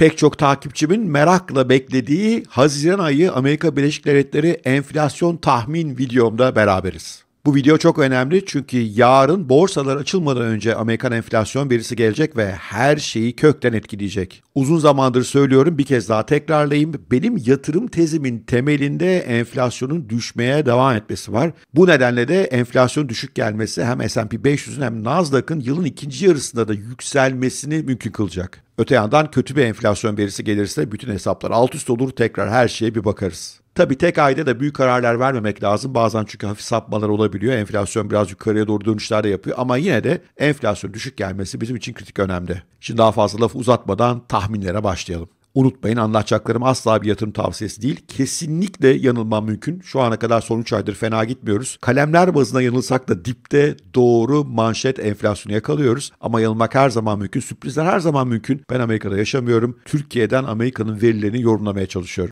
Pek çok takipçimin merakla beklediği Haziran ayı Amerika Birleşik Devletleri enflasyon tahmin videomda beraberiz. Bu video çok önemli çünkü yarın borsalar açılmadan önce Amerikan enflasyon verisi gelecek ve her şeyi kökten etkileyecek. Uzun zamandır söylüyorum bir kez daha tekrarlayayım. Benim yatırım tezimin temelinde enflasyonun düşmeye devam etmesi var. Bu nedenle de enflasyon düşük gelmesi hem S&P 500'ün hem Nasdaq'ın yılın ikinci yarısında da yükselmesini mümkün kılacak. Öte yandan kötü bir enflasyon verisi gelirse bütün hesaplar alt üst olur tekrar her şeye bir bakarız. Tabii tek ayda da büyük kararlar vermemek lazım. Bazen çünkü hafif sapmalar olabiliyor. Enflasyon biraz yukarıya doğru dönüşler de yapıyor. Ama yine de enflasyon düşük gelmesi bizim için kritik önemli. Şimdi daha fazla lafı uzatmadan tahminlere başlayalım. Unutmayın anlatacaklarım asla bir yatırım tavsiyesi değil. Kesinlikle yanılmam mümkün. Şu ana kadar son 3 aydır fena gitmiyoruz. Kalemler bazına yanılsak da dipte doğru manşet enflasyonu yakalıyoruz. Ama yanılmak her zaman mümkün. Sürprizler her zaman mümkün. Ben Amerika'da yaşamıyorum. Türkiye'den Amerika'nın verilerini yorumlamaya çalışıyorum.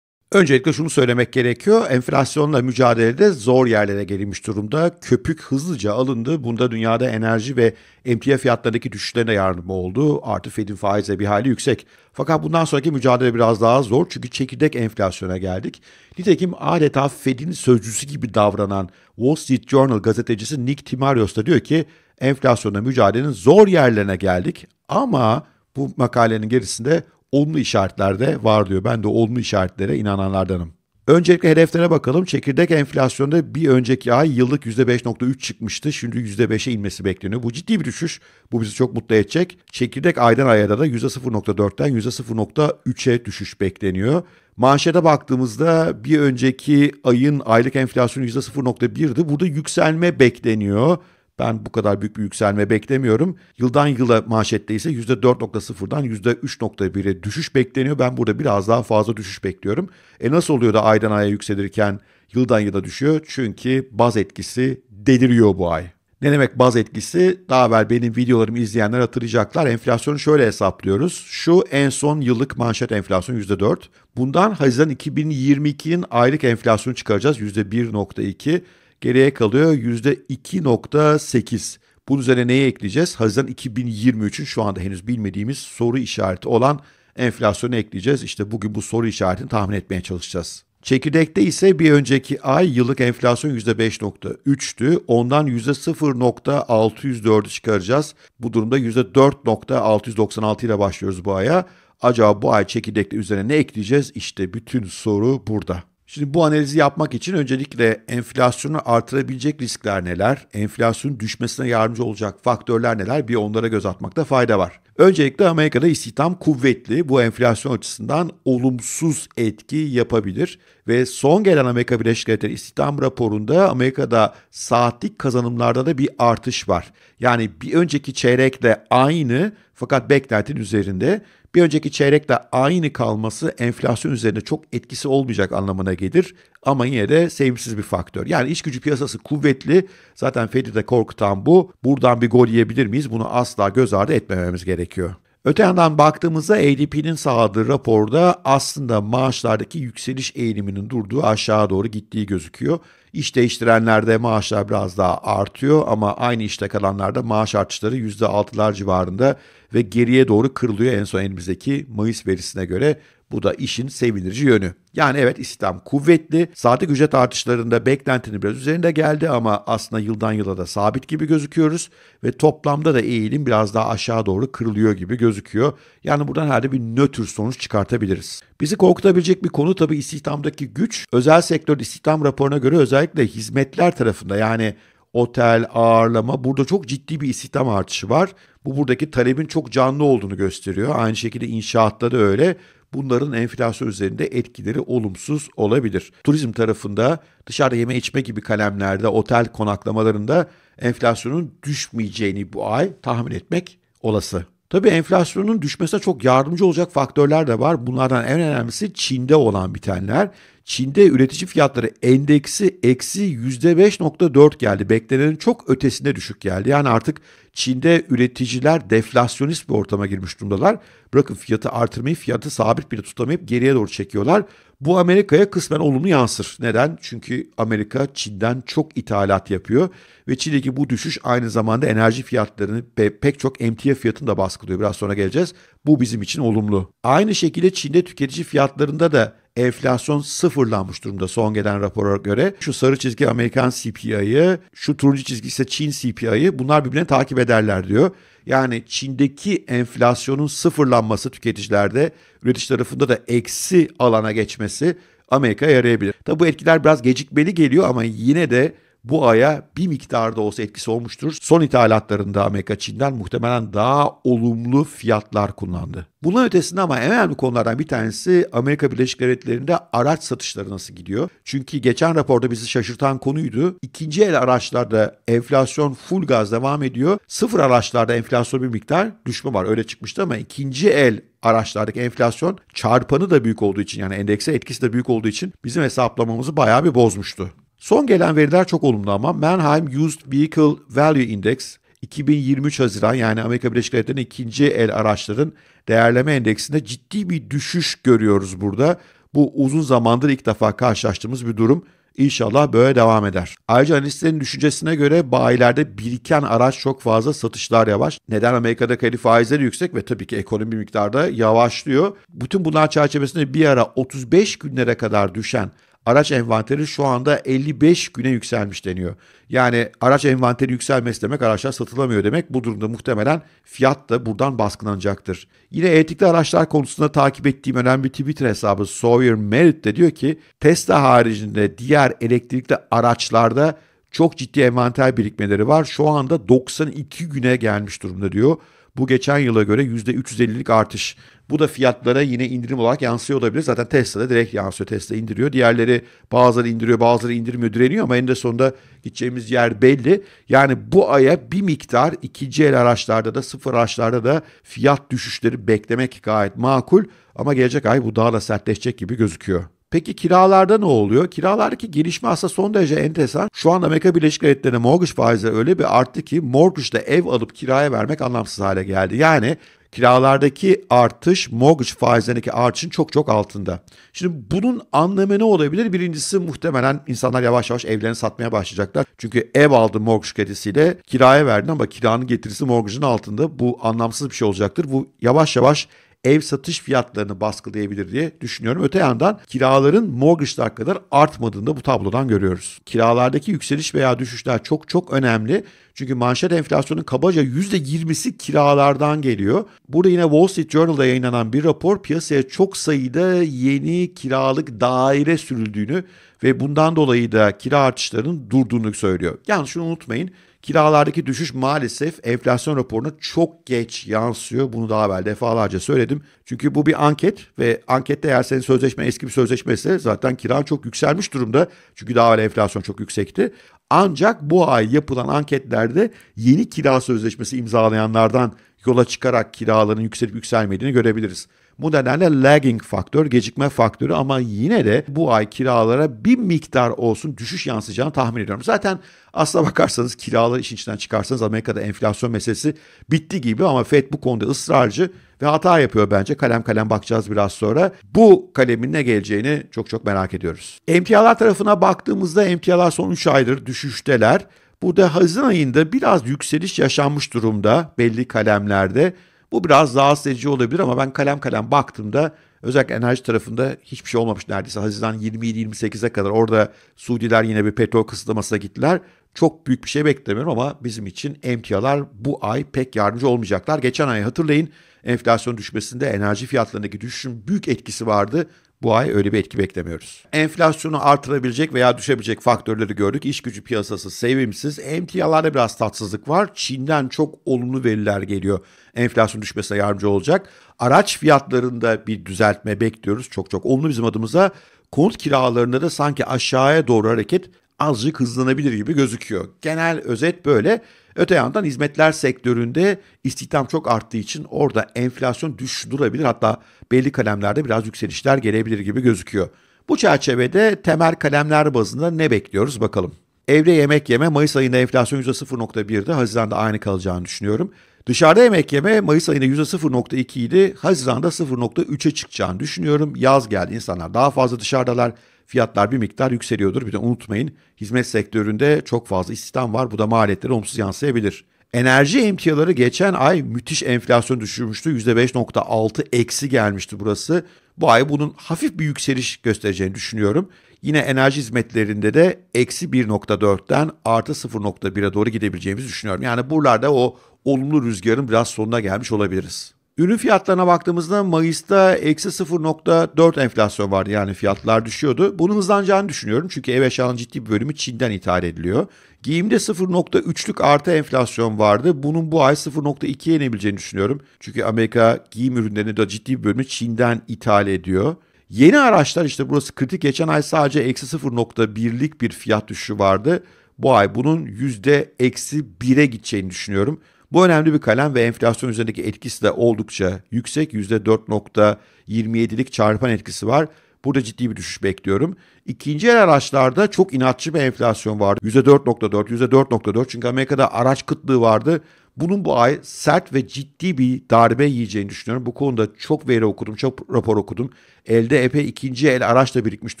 Öncelikle şunu söylemek gerekiyor. Enflasyonla mücadelede zor yerlere gelinmiş durumda. Köpük hızlıca alındı. Bunda dünyada enerji ve emtia fiyatlarındaki düşüşlerine yardım oldu. Artı Fed'in faizle bir hali yüksek. Fakat bundan sonraki mücadele biraz daha zor çünkü çekirdek enflasyona geldik. Nitekim adeta Fed'in sözcüsü gibi davranan Wall Street Journal gazetecisi Nick Timarios da diyor ki enflasyonla mücadelenin zor yerlerine geldik ama bu makalenin gerisinde olumlu işaretler de var diyor. Ben de olumlu işaretlere inananlardanım. Öncelikle hedeflere bakalım. Çekirdek enflasyonda bir önceki ay yıllık %5.3 çıkmıştı. Şimdi %5'e inmesi bekleniyor. Bu ciddi bir düşüş. Bu bizi çok mutlu edecek. Çekirdek aydan aya da %0.4'ten %0.3'e düşüş bekleniyor. Manşete baktığımızda bir önceki ayın aylık enflasyonu %0.1'di. Burada yükselme bekleniyor. Ben bu kadar büyük bir yükselme beklemiyorum. Yıldan yıla manşette ise %4.0'dan %3.1'e düşüş bekleniyor. Ben burada biraz daha fazla düşüş bekliyorum. E nasıl oluyor da aydan aya yükselirken yıldan yıla düşüyor? Çünkü baz etkisi deliriyor bu ay. Ne demek baz etkisi? Daha evvel benim videolarımı izleyenler hatırlayacaklar. Enflasyonu şöyle hesaplıyoruz. Şu en son yıllık manşet enflasyon %4. Bundan Haziran 2022'nin aylık enflasyonu çıkaracağız %1.2. Geriye kalıyor %2.8. Bunun üzerine neyi ekleyeceğiz? Haziran 2023'ün şu anda henüz bilmediğimiz soru işareti olan enflasyonu ekleyeceğiz. İşte bugün bu soru işaretini tahmin etmeye çalışacağız. Çekirdekte ise bir önceki ay yıllık enflasyon %5.3'tü. Ondan %0.604'ü çıkaracağız. Bu durumda %4.696 ile başlıyoruz bu aya. Acaba bu ay çekirdekte üzerine ne ekleyeceğiz? İşte bütün soru burada. Şimdi bu analizi yapmak için öncelikle enflasyonu artırabilecek riskler neler, enflasyonun düşmesine yardımcı olacak faktörler neler bir onlara göz atmakta fayda var. Öncelikle Amerika'da istihdam kuvvetli bu enflasyon açısından olumsuz etki yapabilir ve son gelen Amerika Birleşik Devletleri istihdam raporunda Amerika'da saatlik kazanımlarda da bir artış var. Yani bir önceki çeyrekle aynı fakat beklentinin üzerinde bir önceki çeyrekle aynı kalması enflasyon üzerinde çok etkisi olmayacak anlamına gelir ama yine de sevimsiz bir faktör. Yani iş gücü piyasası kuvvetli. Zaten Fed'i de korkutan bu. Buradan bir gol yiyebilir miyiz? Bunu asla göz ardı etmememiz gerekiyor. Öte yandan baktığımızda ADP'nin sağladığı raporda aslında maaşlardaki yükseliş eğiliminin durduğu aşağı doğru gittiği gözüküyor. İş değiştirenlerde maaşlar biraz daha artıyor ama aynı işte kalanlarda maaş artışları %6'lar civarında ve geriye doğru kırılıyor en son elimizdeki Mayıs verisine göre. Bu da işin sevindirici yönü. Yani evet istihdam kuvvetli. Saatlik ücret artışlarında beklentinin biraz üzerinde geldi ama aslında yıldan yıla da sabit gibi gözüküyoruz. Ve toplamda da eğilim biraz daha aşağı doğru kırılıyor gibi gözüküyor. Yani buradan herhalde bir nötr sonuç çıkartabiliriz. Bizi korkutabilecek bir konu tabii istihdamdaki güç. Özel sektör istihdam raporuna göre özellikle hizmetler tarafında yani otel, ağırlama burada çok ciddi bir istihdam artışı var. Bu buradaki talebin çok canlı olduğunu gösteriyor. Aynı şekilde inşaatta da öyle bunların enflasyon üzerinde etkileri olumsuz olabilir. Turizm tarafında dışarıda yeme içme gibi kalemlerde, otel konaklamalarında enflasyonun düşmeyeceğini bu ay tahmin etmek olası. Tabii enflasyonun düşmesine çok yardımcı olacak faktörler de var. Bunlardan en önemlisi Çin'de olan bitenler. Çin'de üretici fiyatları endeksi eksi %5.4 geldi. Beklenenin çok ötesinde düşük geldi. Yani artık Çin'de üreticiler deflasyonist bir ortama girmiş durumdalar. Bırakın fiyatı artırmayı, fiyatı sabit bile tutamayıp geriye doğru çekiyorlar. Bu Amerika'ya kısmen olumlu yansır. Neden? Çünkü Amerika Çin'den çok ithalat yapıyor ve Çin'deki bu düşüş aynı zamanda enerji fiyatlarını ve pek çok emtia fiyatını da baskılıyor. Biraz sonra geleceğiz. Bu bizim için olumlu. Aynı şekilde Çin'de tüketici fiyatlarında da enflasyon sıfırlanmış durumda son gelen rapora göre. Şu sarı çizgi Amerikan CPI'yi, şu turuncu çizgi ise Çin CPI'yi bunlar birbirine takip ederler diyor. Yani Çin'deki enflasyonun sıfırlanması tüketicilerde, üretici tarafında da eksi alana geçmesi Amerika'ya yarayabilir. Tabi bu etkiler biraz gecikmeli geliyor ama yine de bu aya bir miktarda olsa etkisi olmuştur. Son ithalatlarında Amerika Çin'den muhtemelen daha olumlu fiyatlar kullandı. Bunun ötesinde ama en önemli konulardan bir tanesi Amerika Birleşik Devletleri'nde araç satışları nasıl gidiyor? Çünkü geçen raporda bizi şaşırtan konuydu. İkinci el araçlarda enflasyon full gaz devam ediyor. Sıfır araçlarda enflasyon bir miktar düşme var. Öyle çıkmıştı ama ikinci el araçlardaki enflasyon çarpanı da büyük olduğu için yani endekse etkisi de büyük olduğu için bizim hesaplamamızı bayağı bir bozmuştu. Son gelen veriler çok olumlu ama Manheim Used Vehicle Value Index 2023 Haziran yani Amerika Birleşik Devletleri'nin ikinci el araçların değerleme endeksinde ciddi bir düşüş görüyoruz burada. Bu uzun zamandır ilk defa karşılaştığımız bir durum. İnşallah böyle devam eder. Ayrıca analistlerin düşüncesine göre bayilerde biriken araç çok fazla, satışlar yavaş. Neden Amerika'da kredi faizleri yüksek ve tabii ki ekonomi miktarda yavaşlıyor. Bütün bunlar çerçevesinde bir ara 35 günlere kadar düşen araç envanteri şu anda 55 güne yükselmiş deniyor. Yani araç envanteri yükselmesi demek araçlar satılamıyor demek. Bu durumda muhtemelen fiyat da buradan baskılanacaktır. Yine elektrikli araçlar konusunda takip ettiğim önemli Twitter hesabı Sawyer Merritt de diyor ki Tesla haricinde diğer elektrikli araçlarda çok ciddi envanter birikmeleri var. Şu anda 92 güne gelmiş durumda diyor. Bu geçen yıla göre %350'lik artış. Bu da fiyatlara yine indirim olarak yansıyor olabilir. Zaten Tesla'da direkt yansıyor. Tesla indiriyor. Diğerleri bazıları indiriyor bazıları indirmiyor direniyor ama eninde sonunda gideceğimiz yer belli. Yani bu aya bir miktar ikinci el araçlarda da sıfır araçlarda da fiyat düşüşleri beklemek gayet makul. Ama gelecek ay bu daha da sertleşecek gibi gözüküyor. Peki kiralarda ne oluyor? Kiralardaki gelişme aslında son derece enteresan. Şu anda Amerika Birleşik Devletleri'nde mortgage faizleri öyle bir arttı ki mortgage'da ev alıp kiraya vermek anlamsız hale geldi. Yani kiralardaki artış mortgage faizlerindeki artışın çok çok altında. Şimdi bunun anlamı ne olabilir? Birincisi muhtemelen insanlar yavaş yavaş evlerini satmaya başlayacaklar. Çünkü ev aldı mortgage kredisiyle kiraya verdin ama kiranın getirisi mortgage'ın altında. Bu anlamsız bir şey olacaktır. Bu yavaş yavaş ev satış fiyatlarını baskılayabilir diye düşünüyorum. Öte yandan kiraların mortgage'lar kadar artmadığını da bu tablodan görüyoruz. Kiralardaki yükseliş veya düşüşler çok çok önemli. Çünkü manşet enflasyonun kabaca %20'si kiralardan geliyor. Burada yine Wall Street Journal'da yayınlanan bir rapor piyasaya çok sayıda yeni kiralık daire sürüldüğünü ve bundan dolayı da kira artışlarının durduğunu söylüyor. Yani şunu unutmayın. Kiralardaki düşüş maalesef enflasyon raporuna çok geç yansıyor. Bunu daha evvel defalarca söyledim. Çünkü bu bir anket ve ankette eğer senin sözleşme eski bir sözleşme ise zaten kiran çok yükselmiş durumda. Çünkü daha evvel enflasyon çok yüksekti. Ancak bu ay yapılan anketlerde yeni kira sözleşmesi imzalayanlardan yola çıkarak kiraların yükselip yükselmediğini görebiliriz. Bu nedenle lagging faktör, gecikme faktörü ama yine de bu ay kiralara bir miktar olsun düşüş yansıyacağını tahmin ediyorum. Zaten aslına bakarsanız kiraları işin içinden çıkarsanız Amerika'da enflasyon meselesi bitti gibi ama Fed bu konuda ısrarcı ve hata yapıyor bence. Kalem kalem bakacağız biraz sonra. Bu kalemin ne geleceğini çok çok merak ediyoruz. Emtialar tarafına baktığımızda emtialar son 3 aydır düşüşteler. Burada Haziran ayında biraz yükseliş yaşanmış durumda belli kalemlerde. Bu biraz rahatsız edici olabilir ama ben kalem kalem baktığımda özellikle enerji tarafında hiçbir şey olmamış neredeyse. Haziran 27-28'e kadar orada Suudiler yine bir petrol kısıtlamasına gittiler. Çok büyük bir şey beklemiyorum ama bizim için emtialar bu ay pek yardımcı olmayacaklar. Geçen ay hatırlayın enflasyon düşmesinde enerji fiyatlarındaki düşüşün büyük etkisi vardı. Bu ay öyle bir etki beklemiyoruz. Enflasyonu artırabilecek veya düşebilecek faktörleri gördük. İş gücü piyasası sevimsiz. Emtialarda biraz tatsızlık var. Çin'den çok olumlu veriler geliyor. Enflasyon düşmesine yardımcı olacak. Araç fiyatlarında bir düzeltme bekliyoruz. Çok çok olumlu bizim adımıza. Konut kiralarında da sanki aşağıya doğru hareket azıcık hızlanabilir gibi gözüküyor. Genel özet böyle. Öte yandan hizmetler sektöründe istihdam çok arttığı için orada enflasyon düş durabilir. Hatta belli kalemlerde biraz yükselişler gelebilir gibi gözüküyor. Bu çerçevede temel kalemler bazında ne bekliyoruz bakalım. Evde yemek yeme Mayıs ayında enflasyon %0.1'de Haziran'da aynı kalacağını düşünüyorum. Dışarıda yemek yeme Mayıs ayında %0.2 idi. Haziran'da 0.3'e çıkacağını düşünüyorum. Yaz geldi insanlar daha fazla dışarıdalar fiyatlar bir miktar yükseliyordur. Bir de unutmayın hizmet sektöründe çok fazla istihdam var. Bu da maliyetlere olumsuz yansıyabilir. Enerji emtiaları geçen ay müthiş enflasyon düşürmüştü. %5.6 eksi gelmişti burası. Bu ay bunun hafif bir yükseliş göstereceğini düşünüyorum. Yine enerji hizmetlerinde de eksi 1.4'ten artı 0.1'e doğru gidebileceğimizi düşünüyorum. Yani buralarda o olumlu rüzgarın biraz sonuna gelmiş olabiliriz. Ürün fiyatlarına baktığımızda Mayıs'ta eksi 0.4 enflasyon vardı yani fiyatlar düşüyordu. Bunun hızlanacağını düşünüyorum çünkü ev eşyanın ciddi bir bölümü Çin'den ithal ediliyor. Giyimde 0.3'lük artı enflasyon vardı. Bunun bu ay 0.2'ye inebileceğini düşünüyorum. Çünkü Amerika giyim ürünlerini de ciddi bir bölümü Çin'den ithal ediyor. Yeni araçlar işte burası kritik. Geçen ay sadece eksi 0.1'lik bir fiyat düşüşü vardı. Bu ay bunun yüzde eksi 1'e gideceğini düşünüyorum. Bu önemli bir kalem ve enflasyon üzerindeki etkisi de oldukça yüksek. %4.27'lik çarpan etkisi var. Burada ciddi bir düşüş bekliyorum. İkinci el araçlarda çok inatçı bir enflasyon vardı. %4.4, %4.4 çünkü Amerika'da araç kıtlığı vardı. Bunun bu ay sert ve ciddi bir darbe yiyeceğini düşünüyorum. Bu konuda çok veri okudum, çok rapor okudum. Elde epey ikinci el araç da birikmiş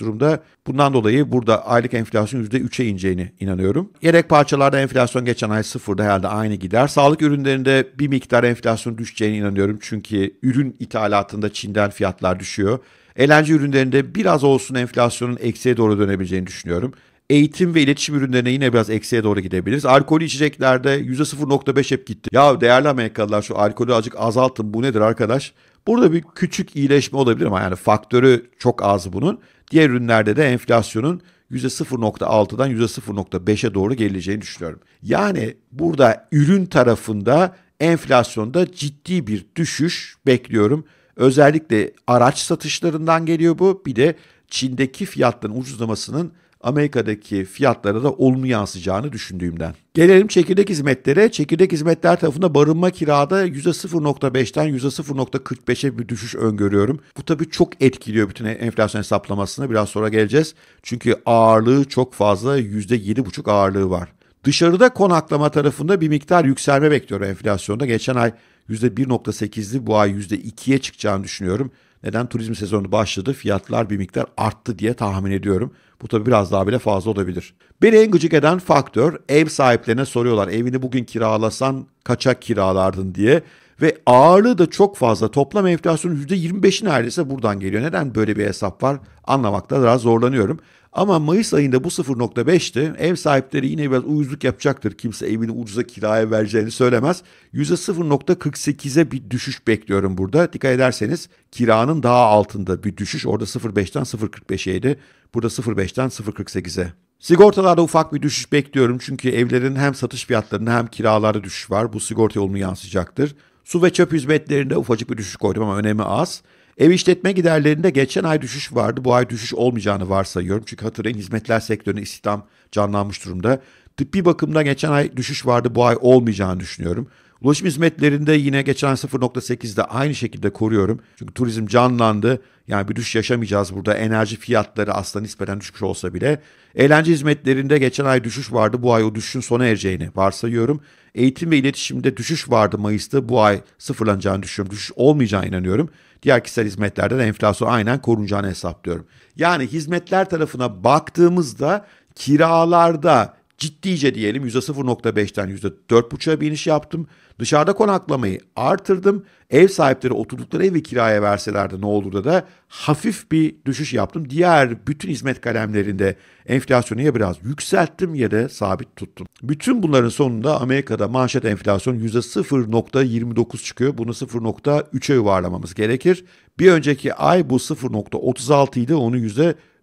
durumda. Bundan dolayı burada aylık enflasyon %3'e ineceğini inanıyorum. Yedek parçalarda enflasyon geçen ay sıfırda herhalde aynı gider. Sağlık ürünlerinde bir miktar enflasyon düşeceğine inanıyorum. Çünkü ürün ithalatında Çin'den fiyatlar düşüyor. Eğlence ürünlerinde biraz olsun enflasyonun eksiye doğru dönebileceğini düşünüyorum. Eğitim ve iletişim ürünlerine yine biraz eksiye doğru gidebiliriz. Alkolü içeceklerde %0.5 hep gitti. Ya değerli Amerikalılar şu alkolü azıcık azaltın bu nedir arkadaş? Burada bir küçük iyileşme olabilir ama yani faktörü çok az bunun. Diğer ürünlerde de enflasyonun %0.6'dan %0.5'e doğru geleceğini düşünüyorum. Yani burada ürün tarafında enflasyonda ciddi bir düşüş bekliyorum. Özellikle araç satışlarından geliyor bu. Bir de Çin'deki fiyatların ucuzlamasının Amerika'daki fiyatlara da olumlu yansıyacağını düşündüğümden. Gelelim çekirdek hizmetlere. Çekirdek hizmetler tarafında barınma kirada %0.5'ten %0.45'e bir düşüş öngörüyorum. Bu tabii çok etkiliyor bütün enflasyon hesaplamasını. Biraz sonra geleceğiz. Çünkü ağırlığı çok fazla %7.5 ağırlığı var. Dışarıda konaklama tarafında bir miktar yükselme bekliyorum enflasyonda. Geçen ay %1.8'li bu ay %2'ye çıkacağını düşünüyorum. Neden? Turizm sezonu başladı. Fiyatlar bir miktar arttı diye tahmin ediyorum. Bu tabii biraz daha bile fazla olabilir. Beni en gıcık eden faktör ev sahiplerine soruyorlar evini bugün kiralasan kaçak kiralardın diye. Ve ağırlığı da çok fazla. Toplam enflasyonun %25'i neredeyse buradan geliyor. Neden böyle bir hesap var anlamakta biraz zorlanıyorum. Ama Mayıs ayında bu 0.5'ti. Ev sahipleri yine biraz uyuzluk yapacaktır. Kimse evini ucuza kiraya vereceğini söylemez. %0.48'e bir düşüş bekliyorum burada. Dikkat ederseniz kiranın daha altında bir düşüş. Orada 0.5'ten 0.45'eydi. Burada 0.5'ten 0.48'e. Sigortalarda ufak bir düşüş bekliyorum çünkü evlerin hem satış fiyatlarında hem kiralarda düşüş var. Bu sigorta olumlu yansıyacaktır. Su ve çöp hizmetlerinde ufacık bir düşüş koydum ama önemi az. Ev işletme giderlerinde geçen ay düşüş vardı. Bu ay düşüş olmayacağını varsayıyorum. Çünkü hatırlayın hizmetler sektörüne istihdam canlanmış durumda. Tıbbi bakımda geçen ay düşüş vardı. Bu ay olmayacağını düşünüyorum. Ulaşım hizmetlerinde yine geçen 0.8'de aynı şekilde koruyorum. Çünkü turizm canlandı. Yani bir düşüş yaşamayacağız burada. Enerji fiyatları aslında nispeten düşmüş olsa bile. Eğlence hizmetlerinde geçen ay düşüş vardı. Bu ay o düşüşün sona ereceğini varsayıyorum. Eğitim ve iletişimde düşüş vardı Mayıs'ta. Bu ay sıfırlanacağını düşünüyorum. Düşüş olmayacağına inanıyorum. Diğer kişisel de enflasyon aynen korunacağını hesaplıyorum. Yani hizmetler tarafına baktığımızda kiralarda ciddice diyelim %0.5'ten %4.5'a bir iniş yaptım. Dışarıda konaklamayı artırdım. Ev sahipleri oturdukları evi kiraya verselerdi ne olurdu da hafif bir düşüş yaptım. Diğer bütün hizmet kalemlerinde enflasyonu ya biraz yükselttim ya da sabit tuttum. Bütün bunların sonunda Amerika'da manşet enflasyon %0.29 çıkıyor. Bunu 0.3'e yuvarlamamız gerekir. Bir önceki ay bu 0.36 idi. Onu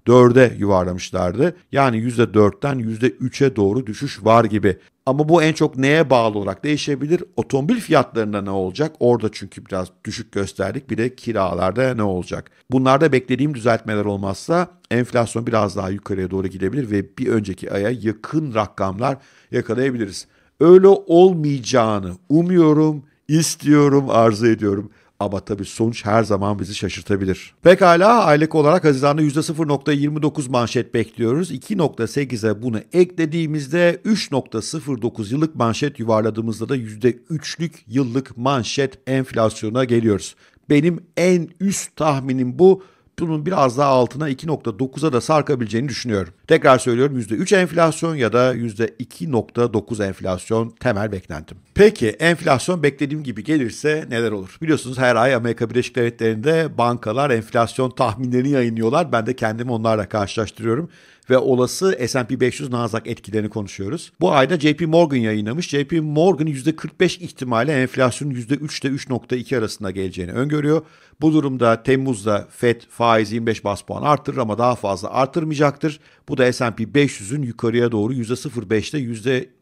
4'e yuvarlamışlardı. Yani %4'ten %3'e doğru düşüş var gibi. Ama bu en çok neye bağlı olarak değişebilir? Otomobil fiyatlarında ne olacak? Orada çünkü biraz düşük gösterdik. Bir de kiralarda ne olacak? Bunlarda beklediğim düzeltmeler olmazsa enflasyon biraz daha yukarıya doğru gidebilir ve bir önceki aya yakın rakamlar yakalayabiliriz. Öyle olmayacağını umuyorum, istiyorum, arzu ediyorum. Ama tabii sonuç her zaman bizi şaşırtabilir. Pekala aylık olarak Haziran'da %0.29 manşet bekliyoruz. 2.8'e bunu eklediğimizde 3.09 yıllık manşet yuvarladığımızda da %3'lük yıllık manşet enflasyona geliyoruz. Benim en üst tahminim bu bunun biraz daha altına 2.9'a da sarkabileceğini düşünüyorum. Tekrar söylüyorum %3 enflasyon ya da %2.9 enflasyon temel beklentim. Peki enflasyon beklediğim gibi gelirse neler olur? Biliyorsunuz her ay Amerika Birleşik Devletleri'nde bankalar enflasyon tahminlerini yayınlıyorlar. Ben de kendimi onlarla karşılaştırıyorum ve olası S&P 500 Nasdaq etkilerini konuşuyoruz. Bu ayda JP Morgan yayınlamış. JP Morgan %45 ihtimalle enflasyonun %3 ile 3.2 arasında geleceğini öngörüyor. Bu durumda Temmuz'da Fed faizi 25 bas puan artırır ama daha fazla artırmayacaktır. Bu da S&P 500'ün yukarıya doğru %0.5 ile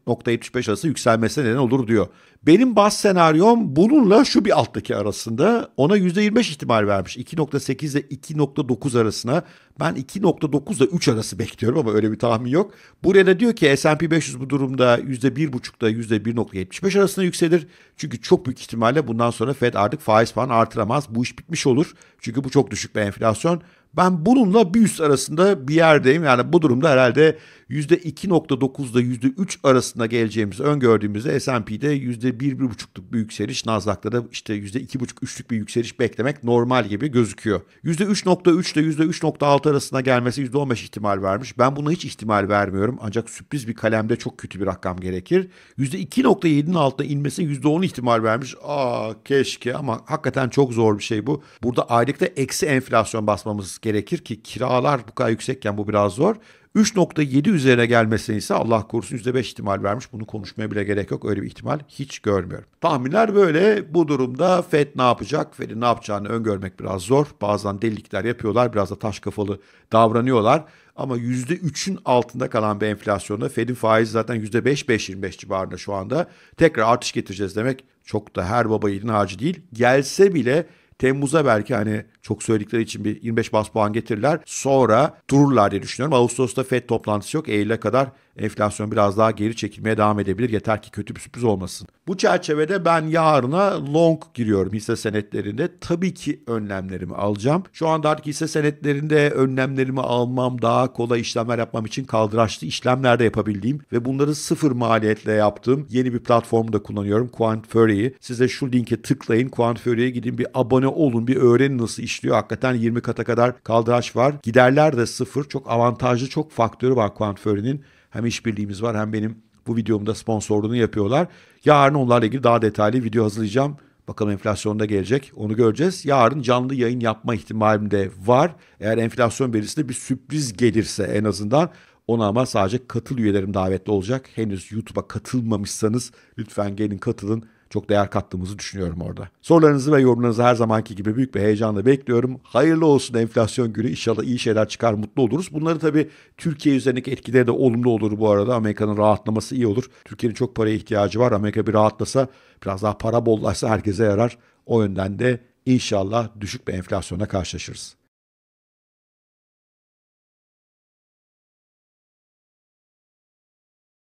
1.75 arası yükselmesine neden olur diyor. Benim bas senaryom bununla şu bir alttaki arasında ona %25 ihtimal vermiş. 2.8 ile 2.9 arasına ben 2.9 ile 3 arası bekliyorum ama öyle bir tahmin yok. Buraya da diyor ki S&P 500 bu durumda %1.5'da %1.75 arasında yükselir. Çünkü çok büyük ihtimalle bundan sonra Fed artık faiz falan artıramaz. Bu iş bitmiş olur. Çünkü bu çok düşük bir enflasyon. Ben bununla bir üst arasında bir yerdeyim. Yani bu durumda herhalde %2.9'da %3 arasında geleceğimizi öngördüğümüzde S&P'de %1-1.5'luk bir yükseliş, Nasdaq'ta da işte %2.5-3'lük bir yükseliş beklemek normal gibi gözüküyor. %3.3 ile %3.6 arasında gelmesi %15 ihtimal vermiş. Ben buna hiç ihtimal vermiyorum ancak sürpriz bir kalemde çok kötü bir rakam gerekir. %2.7'nin altına inmesi %10 ihtimal vermiş. Aa keşke ama hakikaten çok zor bir şey bu. Burada aylıkta eksi enflasyon basmamız gerekir ki kiralar bu kadar yüksekken bu biraz zor. 3.7 üzerine gelmesine ise Allah korusun %5 ihtimal vermiş. Bunu konuşmaya bile gerek yok. Öyle bir ihtimal hiç görmüyorum. Tahminler böyle. Bu durumda FED ne yapacak? FED'in ne yapacağını öngörmek biraz zor. Bazen delilikler yapıyorlar. Biraz da taş kafalı davranıyorlar. Ama %3'ün altında kalan bir enflasyonda FED'in faizi zaten %5-5-25 civarında şu anda. Tekrar artış getireceğiz demek çok da her baba yiğidin harcı değil. Gelse bile Temmuz'a belki hani çok söyledikleri için bir 25 bas puan getirirler. Sonra dururlar diye düşünüyorum. Ağustos'ta FED toplantısı yok. Eylül'e kadar enflasyon biraz daha geri çekilmeye devam edebilir. Yeter ki kötü bir sürpriz olmasın. Bu çerçevede ben yarına long giriyorum hisse senetlerinde. Tabii ki önlemlerimi alacağım. Şu anda artık hisse senetlerinde önlemlerimi almam, daha kolay işlemler yapmam için kaldıraçlı işlemlerde yapabildiğim ve bunları sıfır maliyetle yaptığım yeni bir platformu da kullanıyorum. Quantfury'i. Size şu linke tıklayın. Quantfury'e gidin bir abone olun. Bir öğrenin nasıl işliyor. Hakikaten 20 kata kadar kaldıraç var. Giderler de sıfır. Çok avantajlı çok faktörü var Quantfury'nin. Hem işbirliğimiz var hem benim bu videomda sponsorluğunu yapıyorlar. Yarın onlarla ilgili daha detaylı video hazırlayacağım. Bakalım enflasyonda gelecek. Onu göreceğiz. Yarın canlı yayın yapma ihtimalim de var. Eğer enflasyon verisinde bir sürpriz gelirse en azından ona ama sadece katıl üyelerim davetli olacak. Henüz YouTube'a katılmamışsanız lütfen gelin katılın çok değer kattığımızı düşünüyorum orada. Sorularınızı ve yorumlarınızı her zamanki gibi büyük bir heyecanla bekliyorum. Hayırlı olsun enflasyon günü. İnşallah iyi şeyler çıkar, mutlu oluruz. Bunları tabii Türkiye üzerindeki etkileri de olumlu olur bu arada. Amerika'nın rahatlaması iyi olur. Türkiye'nin çok paraya ihtiyacı var. Amerika bir rahatlasa, biraz daha para bollaşsa herkese yarar. O yönden de inşallah düşük bir enflasyona karşılaşırız.